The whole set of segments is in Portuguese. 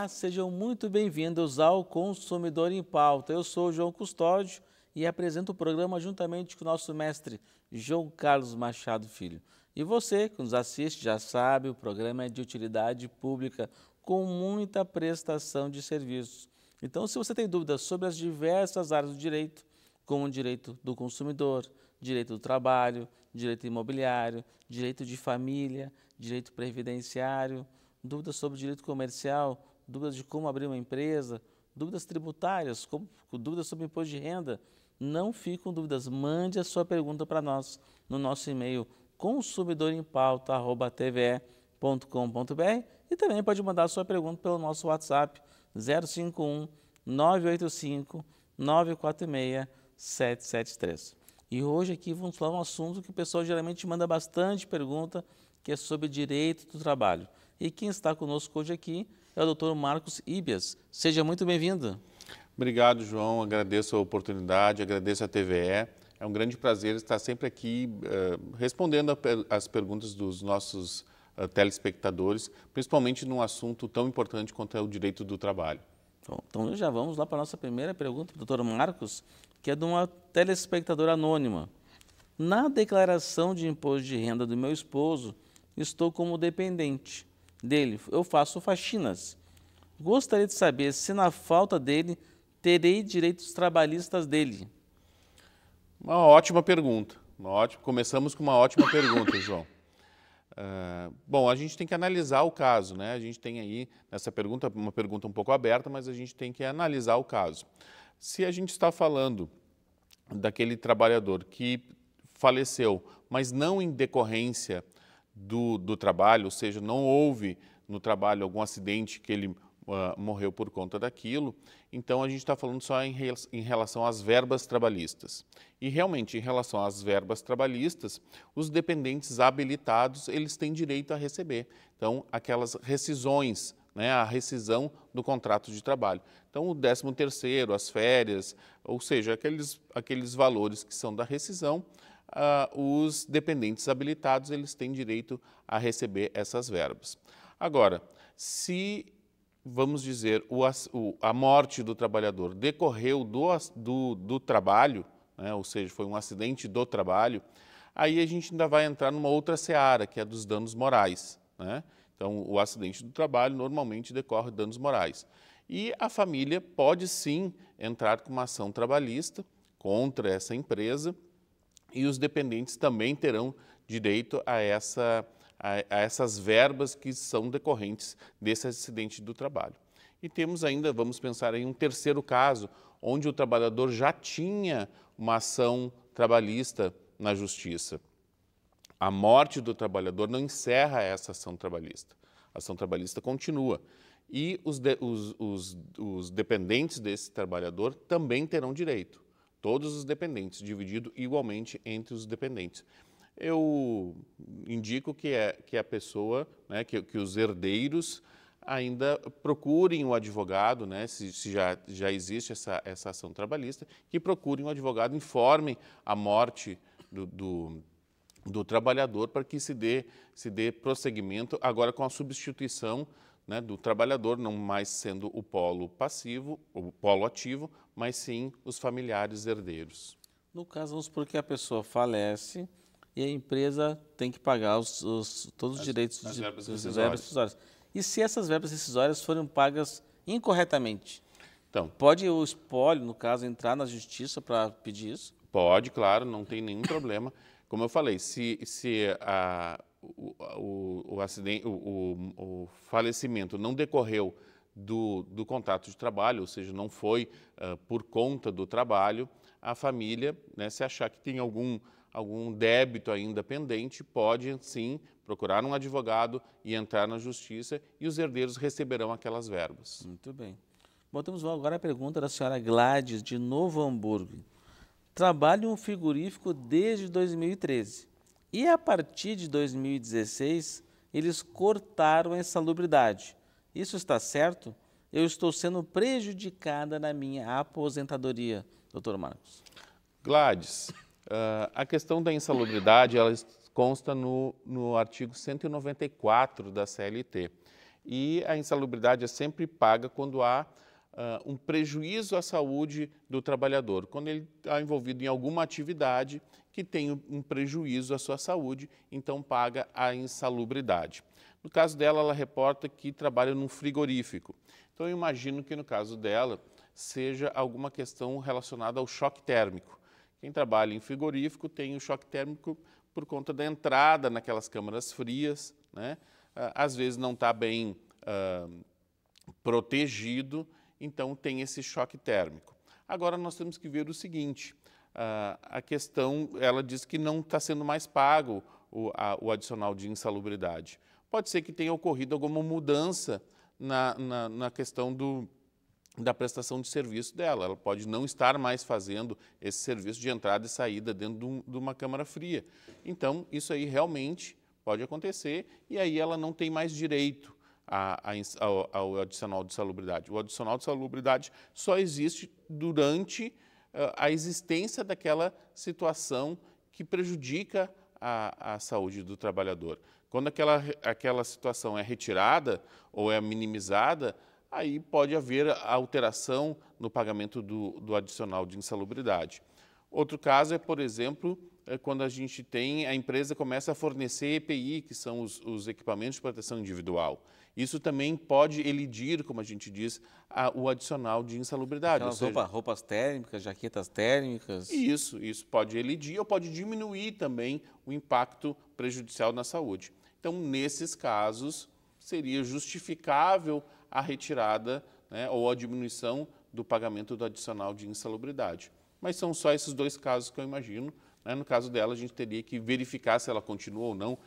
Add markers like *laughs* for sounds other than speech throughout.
Olá, sejam muito bem-vindos ao Consumidor em Pauta. Eu sou o João Custódio e apresento o programa juntamente com o nosso mestre João Carlos Machado Filho. E você que nos assiste já sabe, o programa é de utilidade pública com muita prestação de serviços. Então, se você tem dúvidas sobre as diversas áreas do direito, como o direito do consumidor, direito do trabalho, direito imobiliário, direito de família, direito previdenciário, dúvidas sobre direito comercial, dúvidas de como abrir uma empresa, dúvidas tributárias, como, dúvidas sobre imposto de renda. Não fique com dúvidas, mande a sua pergunta para nós no nosso e-mail consumidorempauta.tve.com.br e também pode mandar a sua pergunta pelo nosso WhatsApp 051 985 946 773. E hoje aqui vamos falar um assunto que o pessoal geralmente manda bastante pergunta, que é sobre direito do trabalho. E quem está conosco hoje aqui é o doutor Marcos Ibias. Seja muito bem-vindo. Obrigado, João. Agradeço a oportunidade, agradeço a TVE. É um grande prazer estar sempre aqui eh, respondendo às perguntas dos nossos eh, telespectadores, principalmente num assunto tão importante quanto é o direito do trabalho. Bom, então já vamos lá para a nossa primeira pergunta, doutor Marcos, que é de uma telespectadora anônima. Na declaração de imposto de renda do meu esposo, estou como dependente dele, eu faço faxinas. Gostaria de saber se na falta dele terei direitos trabalhistas dele. Uma ótima pergunta. Uma ótima, começamos com uma ótima pergunta, *coughs* João. Uh, bom, a gente tem que analisar o caso, né? A gente tem aí nessa pergunta uma pergunta um pouco aberta, mas a gente tem que analisar o caso. Se a gente está falando daquele trabalhador que faleceu, mas não em decorrência do, do trabalho, ou seja, não houve no trabalho algum acidente que ele uh, morreu por conta daquilo. Então, a gente está falando só em, em relação às verbas trabalhistas. E, realmente, em relação às verbas trabalhistas, os dependentes habilitados, eles têm direito a receber. Então, aquelas rescisões, né, a rescisão do contrato de trabalho. Então, o 13 terceiro, as férias, ou seja, aqueles, aqueles valores que são da rescisão, uh, os dependentes habilitados eles têm direito a receber essas verbas. Agora, se vamos dizer o, o, a morte do trabalhador decorreu do, do, do trabalho, né, ou seja, foi um acidente do trabalho, aí a gente ainda vai entrar numa outra seara que é a dos danos morais, né? Então, o acidente do trabalho normalmente decorre de danos morais. E a família pode sim entrar com uma ação trabalhista contra essa empresa e os dependentes também terão direito a, essa, a, a essas verbas que são decorrentes desse acidente do trabalho. E temos ainda, vamos pensar em um terceiro caso, onde o trabalhador já tinha uma ação trabalhista na justiça. A morte do trabalhador não encerra essa ação trabalhista. A ação trabalhista continua. E os, de, os, os, os dependentes desse trabalhador também terão direito todos os dependentes, dividido igualmente entre os dependentes. Eu indico que, é, que a pessoa, né, que, que os herdeiros ainda procurem o um advogado, né, se, se, já, já existe essa, essa ação trabalhista, que procurem o um advogado, informem a morte do, do, do trabalhador para que se dê, se dê prosseguimento agora com a substituição né, do trabalhador, não mais sendo o polo passivo, o polo ativo, mas sim os familiares herdeiros. No caso, vamos porque a pessoa falece e a empresa tem que pagar os, os, todos os as, direitos as de, verbas, rescisórias. verbas rescisórias. E se essas verbas rescisórias forem pagas incorretamente? Então, pode o espólio, no caso, entrar na justiça para pedir isso? Pode, claro, não tem nenhum problema. Como eu falei, se, se a, o, o, o, acidente, o, o falecimento não decorreu do, do, de trabalho, ou seja, não foi uh, por conta do trabalho, a família, né, se achar que tem algum, algum débito ainda pendente, pode sim procurar um advogado e entrar na justiça e os herdeiros receberão aquelas verbas. Muito bem. Botamos agora a pergunta da senhora Gladys, de Novo Hamburgo. Trabalho um frigorífico desde 2013 e a partir de 2016, eles cortaram a insalubridade. Isso está certo? Eu estou sendo prejudicada na minha aposentadoria, doutor Marcos. Gladys, uh, a questão da insalubridade, ela consta no, no artigo 194 da CLT. E a insalubridade é sempre paga quando há uh, um prejuízo à saúde do trabalhador, quando ele está envolvido em alguma atividade que tem um prejuízo à sua saúde, então paga a insalubridade. No caso dela, ela reporta que trabalha num frigorífico. Então, eu imagino que no caso dela seja alguma questão relacionada ao choque térmico. Quem trabalha em frigorífico tem o choque térmico por conta da entrada naquelas câmaras frias, né? Ah, às vezes não está bem uh, protegido então tem esse choque térmico. Agora nós temos que ver o seguinte, ah, a questão, ela diz que não está sendo mais pago o, a, o, adicional de insalubridade. Pode ser que tenha ocorrido alguma mudança na, na, na questão do, da prestação de serviço dela. Ela pode não estar mais fazendo esse serviço de entrada e saída dentro de, um, de uma câmara fria. Então, isso aí realmente pode acontecer e aí ela não tem mais direito a, a, ao, ao, adicional de salubridade. O adicional de salubridade só existe durante uh, a existência daquela situação que prejudica a, a saúde do trabalhador. Quando aquela, aquela situação é retirada ou é minimizada, aí pode haver alteração no pagamento do, do adicional de insalubridade. Outro caso é, por exemplo, é quando a gente tem, a empresa começa a fornecer EPI, que são os, os equipamentos de proteção individual. Isso também pode elidir, como a gente diz, a, o adicional de insalubridade. seja, roupa, roupas térmicas, jaquetas térmicas. Isso, isso pode elidir ou pode diminuir também o impacto prejudicial na saúde. Então, nesses casos, seria justificável a retirada né, ou a diminuição do pagamento do adicional de insalubridade mas são só esses dois casos que eu imagino. Né? No caso dela, a gente teria que verificar se ela continua ou não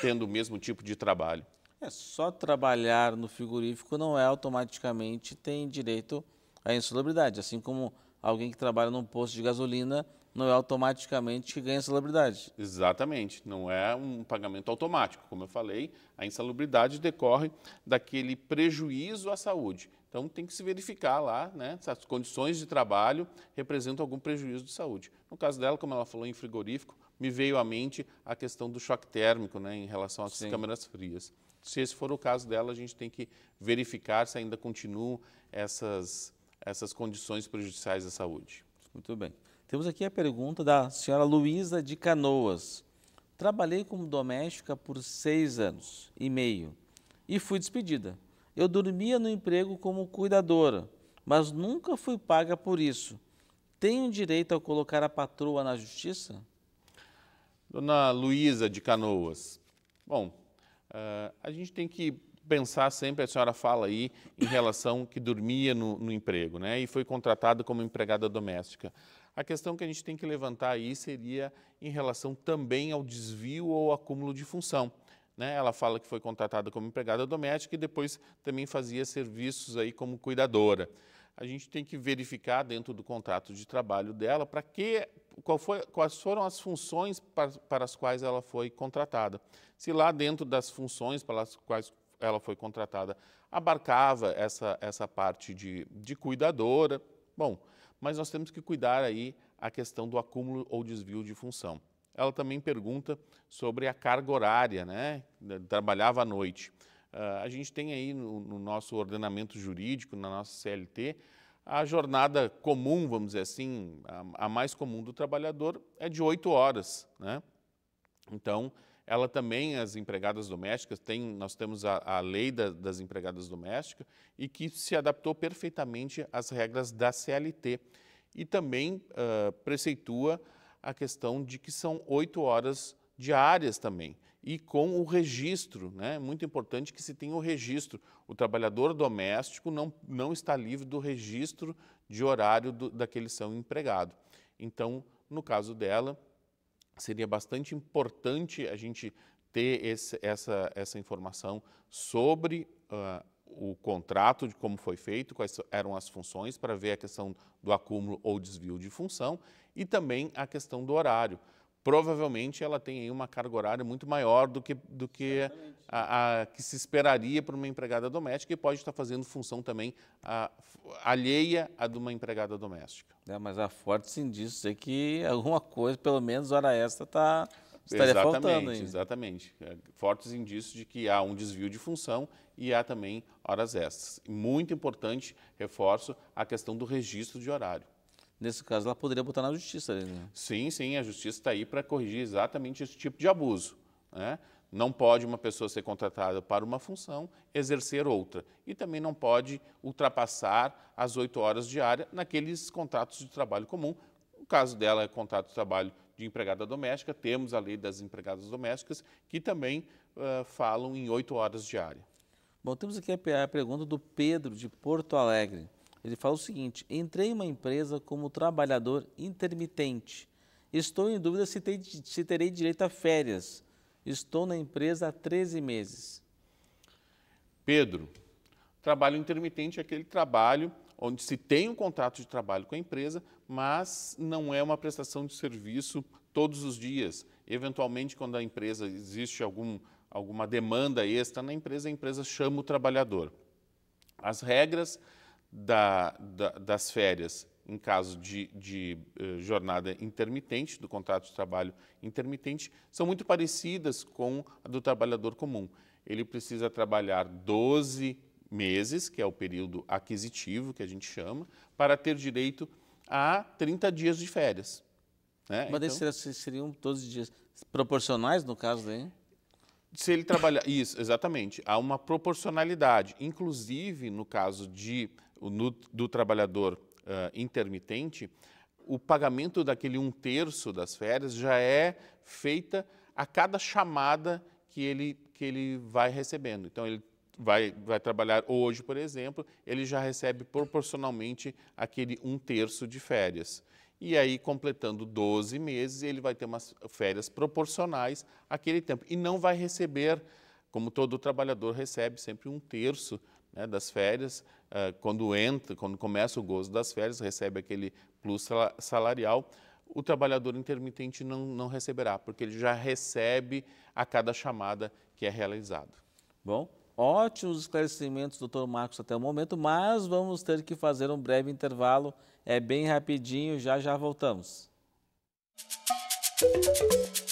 tendo o mesmo tipo de trabalho. É, só trabalhar no frigorífico não é automaticamente tem direito à insalubridade, assim como alguém que trabalha num posto de gasolina não é automaticamente que ganha insalubridade. Exatamente, não é um pagamento automático. Como eu falei, a insalubridade decorre daquele prejuízo à saúde. Então tem que se verificar lá né, se as condições de trabalho representam algum prejuízo de saúde. No caso dela, como ela falou em frigorífico, me veio à mente a questão do choque térmico né, em relação às Sim. câmeras frias. Se esse for o caso dela, a gente tem que verificar se ainda continuam essas, essas condições prejudiciais à saúde. Muito bem. Temos aqui a pergunta da senhora Luísa de Canoas. Trabalhei como doméstica por seis anos e meio e fui despedida eu dormia no emprego como cuidadora, mas nunca fui paga por isso. Tenho direito a colocar a patroa na justiça? Dona Luísa de Canoas. Bom, uh, a gente tem que pensar sempre, a senhora fala aí, em relação que dormia no, no emprego, né? E foi contratada como empregada doméstica. A questão que a gente tem que levantar aí seria em relação também ao desvio ou acúmulo de função. Né? Ela fala que foi contratada como empregada doméstica e depois também fazia serviços aí como cuidadora. A gente tem que verificar dentro do contrato de trabalho dela para que qual foi, quais foram as funções para, para as quais ela foi contratada. Se lá dentro das funções para as quais ela foi contratada abarcava essa, essa parte de, de cuidadora, bom, mas nós temos que cuidar aí a questão do acúmulo ou desvio de função ela também pergunta sobre a carga horária, né? Trabalhava à noite. Uh, a gente tem aí no, no, nosso ordenamento jurídico, na nossa CLT, a jornada comum, vamos dizer assim, a, a mais comum do trabalhador é de oito horas, né? Então, ela também, as empregadas domésticas, tem, nós temos a, a lei da, das empregadas domésticas e que se adaptou perfeitamente às regras da CLT e também uh, preceitua a questão de que são oito horas diárias também. E com o registro, né? É muito importante que se tenha o registro. O trabalhador doméstico não, não está livre do registro de horário do, daquele seu empregado. Então, no caso dela, seria bastante importante a gente ter esse, essa, essa informação sobre uh, o contrato de como foi feito, quais eram as funções, para ver a questão do acúmulo ou desvio de função e também a questão do horário. Provavelmente ela tem aí uma carga horária muito maior do que, do que a, a, que se esperaria para uma empregada doméstica e pode estar fazendo função também a, alheia à de uma empregada doméstica. É, mas há fortes indícios é que alguma coisa, pelo menos hora extra, está Estaria exatamente, faltando ainda. exatamente. É, fortes indícios de que há um desvio de função e há também horas extras. Muito importante, reforço, a questão do registro de horário. Nesse caso, ela poderia botar na justiça. Né? Sim, sim, a justiça está aí para corrigir exatamente esse tipo de abuso. Né? Não pode uma pessoa ser contratada para uma função, exercer outra. E também não pode ultrapassar as oito horas diárias naqueles contratos de trabalho comum. O caso dela é contrato de trabalho de empregada doméstica, temos a lei das empregadas domésticas, que também uh, falam em oito horas diárias. Bom, temos aqui a pergunta do Pedro, de Porto Alegre. Ele fala o seguinte: entrei em uma empresa como trabalhador intermitente. Estou em dúvida se, se terei direito a férias. Estou na empresa há 13 meses. Pedro, trabalho intermitente é aquele trabalho onde se tem um contrato de trabalho com a empresa, mas não é uma prestação de serviço todos os dias. Eventualmente, quando a empresa existe algum, alguma demanda extra na empresa, a empresa chama o trabalhador. As regras da, da, das férias em caso de, de eh, jornada intermitente, do contrato de trabalho intermitente, são muito parecidas com a do trabalhador comum. Ele precisa trabalhar 12 meses, que é o período aquisitivo, que a gente chama, para ter direito a 30 dias de férias. Né? Mas então, seriam todos os dias proporcionais, no caso daí? Se ele trabalhar. Isso, exatamente. Há uma proporcionalidade. Inclusive, no caso de, no, do trabalhador uh, intermitente, o pagamento daquele um terço das férias já é feita a cada chamada que ele, que ele vai recebendo. Então, ele vai, vai trabalhar hoje, por exemplo, ele já recebe proporcionalmente aquele um terço de férias. E aí, completando 12 meses, ele vai ter umas férias proporcionais àquele tempo. E não vai receber, como todo trabalhador recebe, sempre um terço né, das férias. Eh, quando entra, quando começa o gozo das férias, recebe aquele plus salarial. O trabalhador intermitente não, não receberá, porque ele já recebe a cada chamada que é realizada. Bom, Ótimos esclarecimentos, doutor Marcos, até o momento, mas vamos ter que fazer um breve intervalo. É bem rapidinho, já já voltamos. Música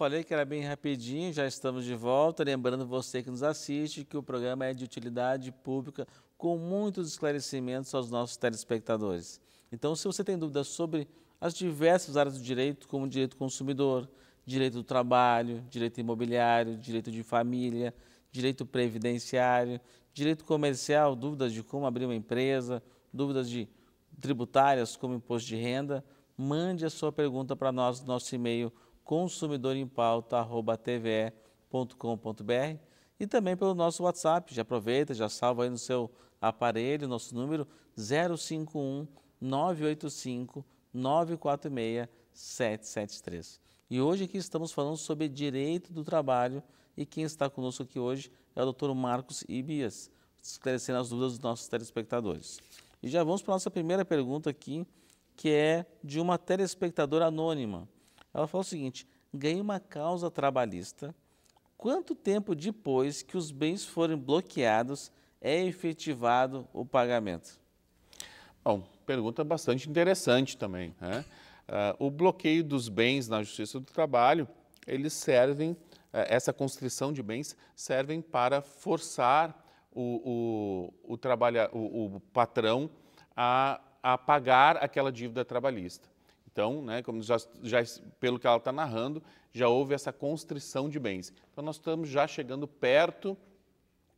falei que era bem rapidinho, já estamos de volta. Lembrando você que nos assiste que o programa é de utilidade pública com muitos esclarecimentos aos nossos telespectadores. Então, se você tem dúvidas sobre as diversas áreas do direito, como direito consumidor, direito do trabalho, direito imobiliário, direito de família, direito previdenciário, direito comercial, dúvidas de como abrir uma empresa, dúvidas de tributárias como imposto de renda, mande a sua pergunta para nós, no nosso e-mail consumidorempauta.tve.com.br e também pelo nosso WhatsApp. Já aproveita, já salva aí no seu aparelho, nosso número 051 985 946 773. E hoje aqui estamos falando sobre direito do trabalho e quem está conosco aqui hoje é o doutor Marcos Ibias, esclarecendo as dúvidas dos nossos telespectadores. E já vamos para a nossa primeira pergunta aqui, que é de uma telespectadora anônima. Ela falou o seguinte: ganhei uma causa trabalhista. Quanto tempo depois que os bens forem bloqueados é efetivado o pagamento? Bom, pergunta bastante interessante também. Né? Uh, o bloqueio dos bens na Justiça do Trabalho, eles servem, uh, essa constrição de bens, servem para forçar o, o, o, trabalha, o, o patrão a, a pagar aquela dívida trabalhista. Então, né, como já, já, pelo que ela está narrando, já houve essa constrição de bens. Então, nós estamos já chegando perto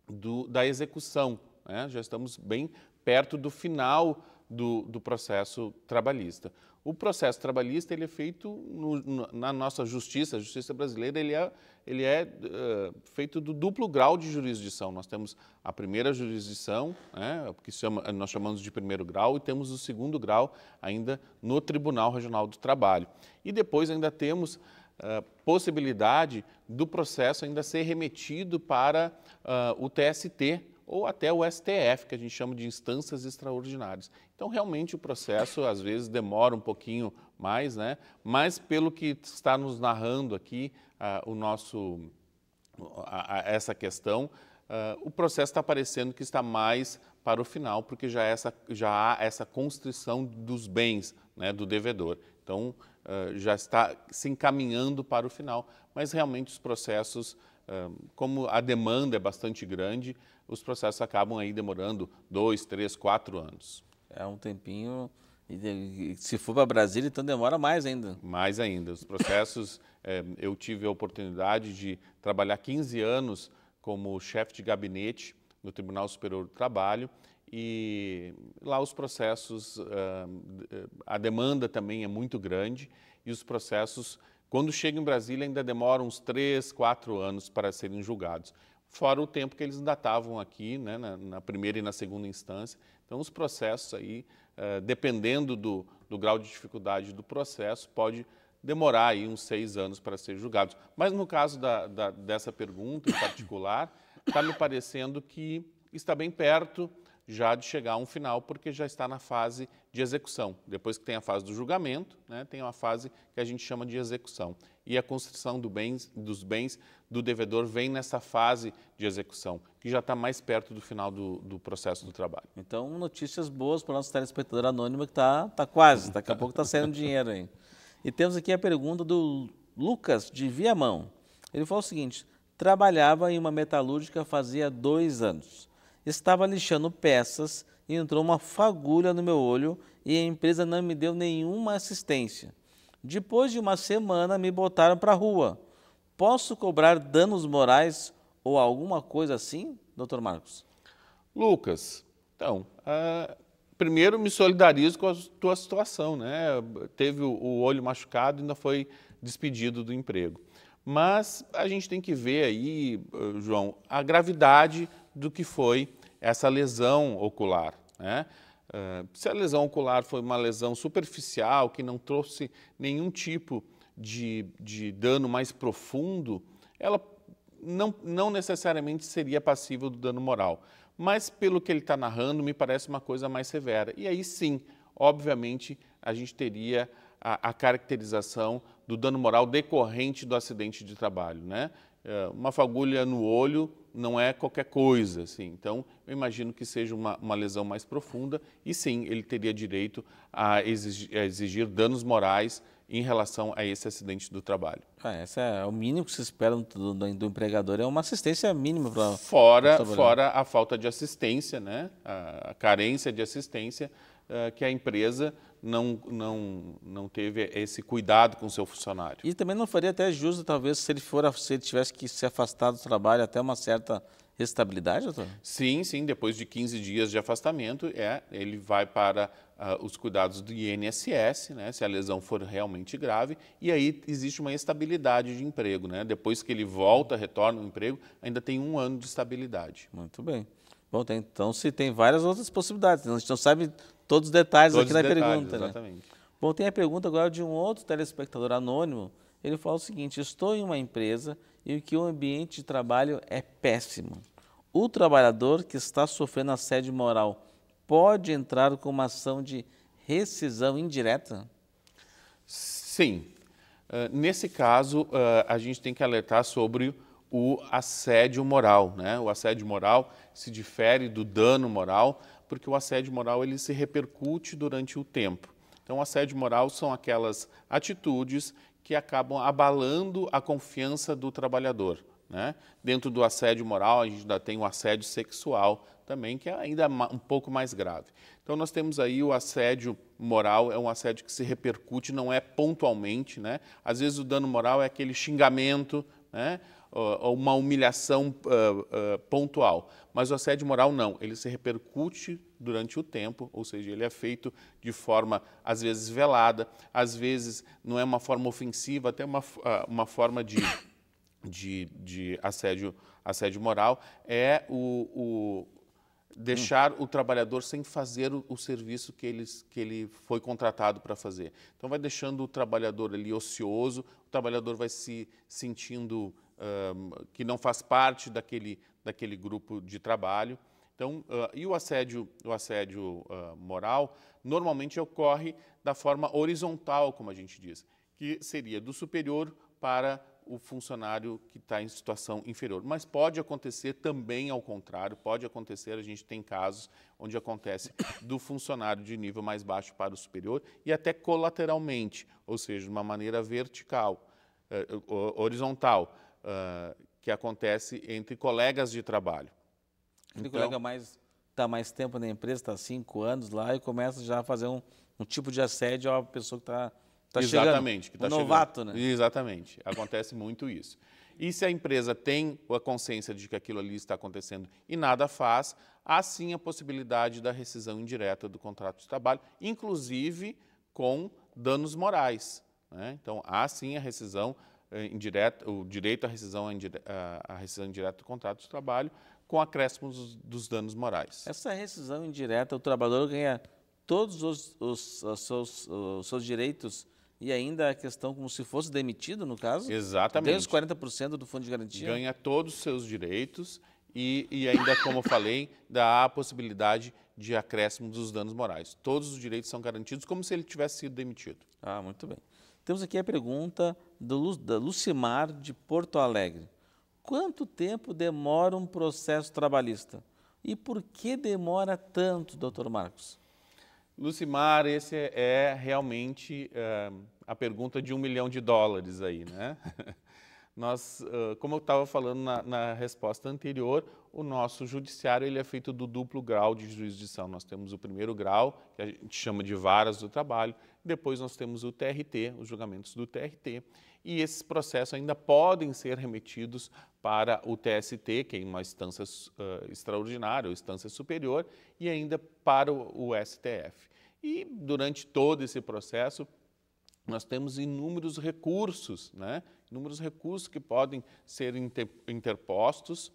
do, da execução, né? já estamos bem perto do final do, do processo trabalhista. O processo trabalhista ele é feito no, na nossa justiça, a justiça brasileira, ele é, ele é uh, feito do duplo grau de jurisdição. Nós temos a primeira jurisdição, né, que chama, nós chamamos de primeiro grau, e temos o segundo grau ainda no Tribunal Regional do Trabalho. E depois ainda temos a eh, possibilidade do processo ainda ser remetido para uh, o TST, ou até o STF, que a gente chama de instâncias extraordinárias. Então, realmente, o processo às vezes demora um pouquinho mais, né? mas pelo que está nos narrando aqui uh, o nosso, essa questão, uh, o processo está parecendo que está mais para o final, porque já, é essa, já há essa constrição dos bens né, do devedor. Então, uh, já está se encaminhando para o final, mas realmente os processos como a demanda é bastante grande, os processos acabam aí demorando dois, três, quatro anos. É um tempinho. Se for para Brasília, então demora mais ainda. Mais ainda. Os processos, é, eu tive a oportunidade de trabalhar 15 anos como chefe de gabinete no Tribunal Superior do Trabalho e lá os processos, eh, a demanda também é muito grande e os processos quando chega em Brasília, ainda demora uns três, quatro anos para serem julgados. Fora o tempo que eles ainda estavam aqui, né, na, na, primeira e na segunda instância. Então, os processos aí, eh, dependendo do, do grau de dificuldade do processo, pode demorar aí uns seis anos para ser julgados. Mas no caso da, da, dessa pergunta em particular, está me parecendo que está bem perto já de chegar a um final, porque já está na fase de execução. Depois que tem a fase do julgamento, né, tem uma fase que a gente chama de execução. E a construção do bens, dos bens do devedor vem nessa fase de execução, que já está mais perto do final do, do, processo do trabalho. Então, notícias boas para o nosso telespectador anônimo que está tá quase, daqui a *laughs* pouco está saindo dinheiro aí. E temos aqui a pergunta do Lucas de Viamão. Ele falou o seguinte: trabalhava em uma metalúrgica fazia dois anos estava lixando peças e entrou uma fagulha no meu olho e a empresa não me deu nenhuma assistência. Depois de uma semana, me botaram para a rua. Posso cobrar danos morais ou alguma coisa assim, doutor Marcos? Lucas, então, uh, primeiro me solidarizo com a tua situação, né? Teve o, o olho machucado e ainda foi despedido do emprego. Mas a gente tem que ver aí, eh, João, a gravidade do que foi essa lesão ocular. Né? Eh, se a lesão ocular foi uma lesão superficial, que não trouxe nenhum tipo de, de dano mais profundo, ela não, não necessariamente seria passível do dano moral. Mas, pelo que ele está narrando, me parece uma coisa mais severa. E aí sim, obviamente, a gente teria a, a caracterização do dano moral decorrente do acidente de trabalho, né? É, uma fagulha no olho não é qualquer coisa, assim. Então, eu imagino que seja uma, uma lesão mais profunda e sim, ele teria direito a exigir, a exigir danos morais em relação a esse acidente do trabalho. Ah, essa é, é o mínimo que se espera do, do, do empregador é uma assistência mínima para fora fora a falta de assistência, né? A, a carência de assistência uh, que a empresa não, não, não teve esse cuidado com o seu funcionário. E também não faria até justo, talvez, se ele for se ele tivesse que se afastar do trabalho até uma certa estabilidade, doutor? Sim, sim. Depois de 15 dias de afastamento, é, ele vai para uh, os cuidados do INSS, né? Se a lesão for realmente grave, e aí existe uma estabilidade estabilidade de emprego, né? Depois que ele volta, retorna ao emprego, ainda tem um ano de estabilidade. Muito bem. Bom, tem, então se tem várias outras possibilidades. A gente não sabe todos os detalhes todos aqui os na detalhes, pergunta. Né? Exatamente. Né? Bom, tem a pergunta agora de um outro telespectador anônimo. Ele fala o seguinte: estou em uma empresa em que o ambiente de trabalho é péssimo. O trabalhador que está sofrendo assédio moral pode entrar com uma ação de rescisão indireta? Sim, ah, nesse caso, ah, a gente tem que alertar sobre o assédio moral. Né? O assédio moral se difere do dano moral, porque o assédio moral ele se repercute durante o tempo. Então, o assédio moral são aquelas atitudes que acabam abalando a confiança do trabalhador. Né? Dentro do assédio moral, a gente ainda tem o assédio sexual também, que é ainda um pouco mais grave. Então, nós temos aí o assédio moral, é um assédio que se repercute, não é pontualmente, né? Às vezes o dano moral é aquele xingamento, né? Ou uma humilhação uh, uh, pontual. Mas o assédio moral não, ele se repercute durante o tempo, ou seja, ele é feito de forma às vezes velada, às vezes não é uma forma ofensiva, até uma, uma forma de, de, de assédio, assédio moral. É o, o deixar hum. o trabalhador sem fazer o, o, serviço que, ele que ele foi contratado para fazer. Então, vai deixando o trabalhador ali ocioso, o trabalhador vai se sentindo que não faz parte daquele, daquele grupo de trabalho. Então, uh, e o assédio, o assédio uh, moral normalmente ocorre da forma horizontal, como a gente diz, que seria do superior para o funcionário que está em situação inferior. Mas pode acontecer também ao contrário, pode acontecer, a gente tem casos onde acontece do funcionário de nível mais baixo para o superior e até colateralmente, ou seja, de uma maneira vertical, eh, horizontal, eh, que acontece entre colegas de trabalho. Aquele então colega mais está mais tempo na empresa, está cinco anos lá e começa já a fazer um, um tipo de assédio à pessoa que está Tá Exatamente. Que tá um chegando. novato, né? Exatamente. Acontece muito isso. E se a empresa tem a consciência de que aquilo ali está acontecendo e nada faz, há sim a possibilidade da rescisão indireta do contrato de trabalho, inclusive com danos morais. Né? Então, há sim a rescisão eh, indireta, o direito à rescisão, à rescisão indireta do contrato de trabalho, com acréscimo dos, dos danos morais. Essa rescisão indireta, o trabalhador ganha todos os, os, os, seus, os seus direitos e ainda a questão como se fosse demitido, no caso? Exatamente. Tem os 40% do fundo de garantia? Ganha todos os seus direitos e, e ainda, como eu falei, dá a possibilidade de acréscimo dos danos morais. Todos os direitos são garantidos como se ele tivesse sido demitido. Ah, muito bem. Temos aqui a pergunta do, da Lucimar de Porto Alegre. Quanto tempo demora um processo trabalhista? E por que demora tanto, doutor Marcos? Lucimar, esse é, é realmente uh, a pergunta de um milhão de dólares aí, né? *laughs* Nós, uh, como eu estava falando na, na, resposta anterior, o nosso judiciário ele é feito do duplo grau de jurisdição. Nós temos o primeiro grau, que a gente chama de varas do trabalho, depois nós temos o TRT, os julgamentos do TRT, e esses processos ainda podem ser remetidos para o TST, que é uma instância uh, extraordinária, ou instância superior, e ainda para o, o STF. E durante todo esse processo, nós temos inúmeros recursos, né? inúmeros recursos que podem ser interpostos uh,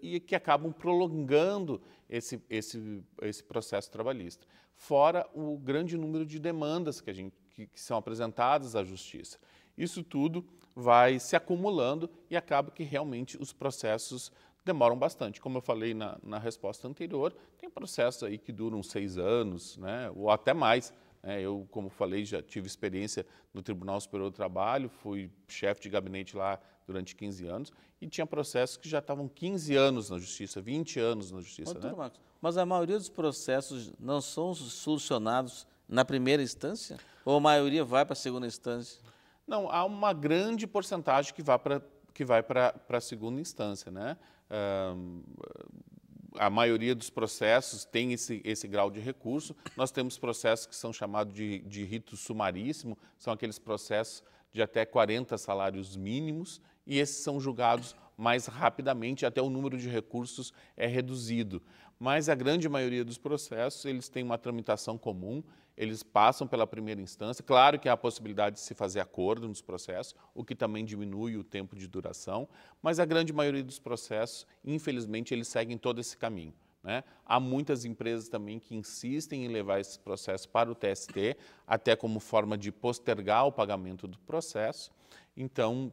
e que acabam prolongando esse, esse, esse processo trabalhista. Fora o grande número de demandas que, a gente, que, que são apresentadas à Justiça. Isso tudo vai se acumulando e acaba que realmente os processos demoram bastante. Como eu falei na, na resposta anterior, tem processos aí que duram seis anos, né, ou até mais. Né. eu, como falei, já tive experiência no Tribunal Superior do Trabalho, fui chefe de gabinete lá durante 15 anos e tinha processos que já estavam 15 anos na Justiça, 20 anos na Justiça. né? Marcos, mas a maioria dos processos não são solucionados na primeira instância? Ou a maioria vai para a segunda instância? Não, há uma grande porcentagem que vai para que vai para a segunda instância, né? a maioria dos processos tem esse, esse grau de recurso. Nós temos processos que são chamados de, de rito sumaríssimo, são aqueles processos de até 40 salários mínimos, e esses são julgados mais rapidamente, até o número de recursos é reduzido. Mas a grande maioria dos processos, eles têm uma tramitação comum, eles passam pela primeira instância. Claro que há a possibilidade de se fazer acordo nos processos, o que também diminui o tempo de duração, mas a grande maioria dos processos, infelizmente, eles seguem todo esse caminho. Né? Há muitas empresas também que insistem em levar esse processo para o TST, até como forma de postergar o pagamento do processo. Então,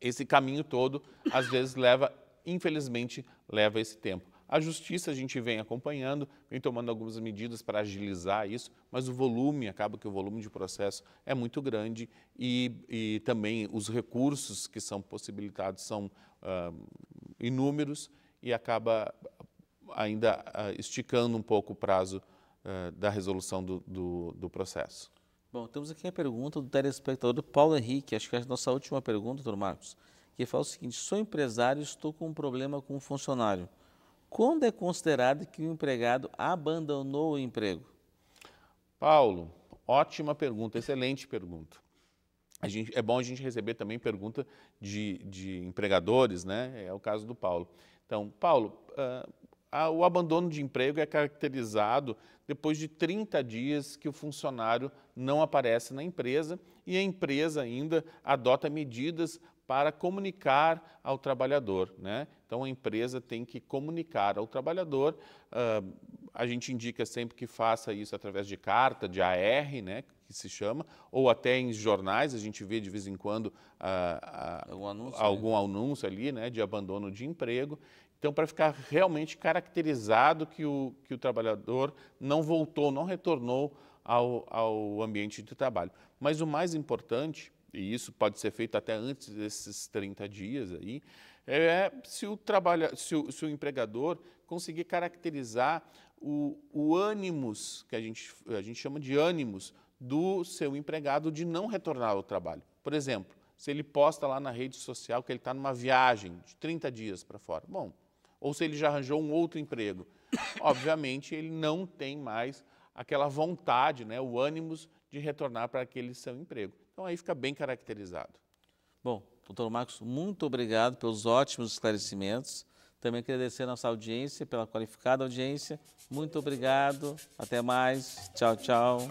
esse caminho todo, às vezes, leva, infelizmente, leva esse tempo. A justiça a gente vem acompanhando, vem tomando algumas medidas para agilizar isso, mas o volume, acaba que o volume de processo é muito grande e, e também os recursos que são possibilitados são uh, inúmeros e acaba ainda uh, esticando um pouco o prazo uh, da resolução do, do, do processo. Bom, temos aqui a pergunta do telespectador Paulo Henrique, acho que é a nossa última pergunta, doutor Marcos, que fala o seguinte, sou empresário e estou com um problema com um funcionário quando é considerado que o empregado abandonou o emprego? Paulo, ótima pergunta, excelente pergunta. Gente, é bom a gente receber também pergunta de, de, empregadores, né? É o caso do Paulo. Então, Paulo, uh, o abandono de emprego é caracterizado depois de 30 dias que o funcionário não aparece na empresa e a empresa ainda adota medidas para comunicar ao trabalhador. Né? Então, a empresa tem que comunicar ao trabalhador. Uh, a gente indica sempre que faça isso através de carta, de AR, né? que se chama, ou até em jornais, a gente vê de vez em quando uh, uh, algum, anúncio, algum né? anúncio, ali né? de abandono de emprego. Então, para ficar realmente caracterizado que o, que o trabalhador não voltou, não retornou ao, ao ambiente de trabalho. Mas o mais importante e isso pode ser feito até antes desses 30 dias aí, é, é se o, trabalha, se o, se o empregador conseguir caracterizar o, o ânimos, que a gente, a gente chama de ânimos, do seu empregado de não retornar ao trabalho. Por exemplo, se ele posta lá na rede social que ele está numa viagem de 30 dias para fora, bom, ou se ele já arranjou um outro emprego, *coughs* obviamente ele não tem mais aquela vontade, né, o ânimos de retornar para aquele seu emprego. Então aí fica bem caracterizado. Bom, doutor Marcos, muito obrigado pelos ótimos esclarecimentos. Também agradecer a nossa audiência, pela qualificada audiência. Muito obrigado. Até mais. Tchau, tchau.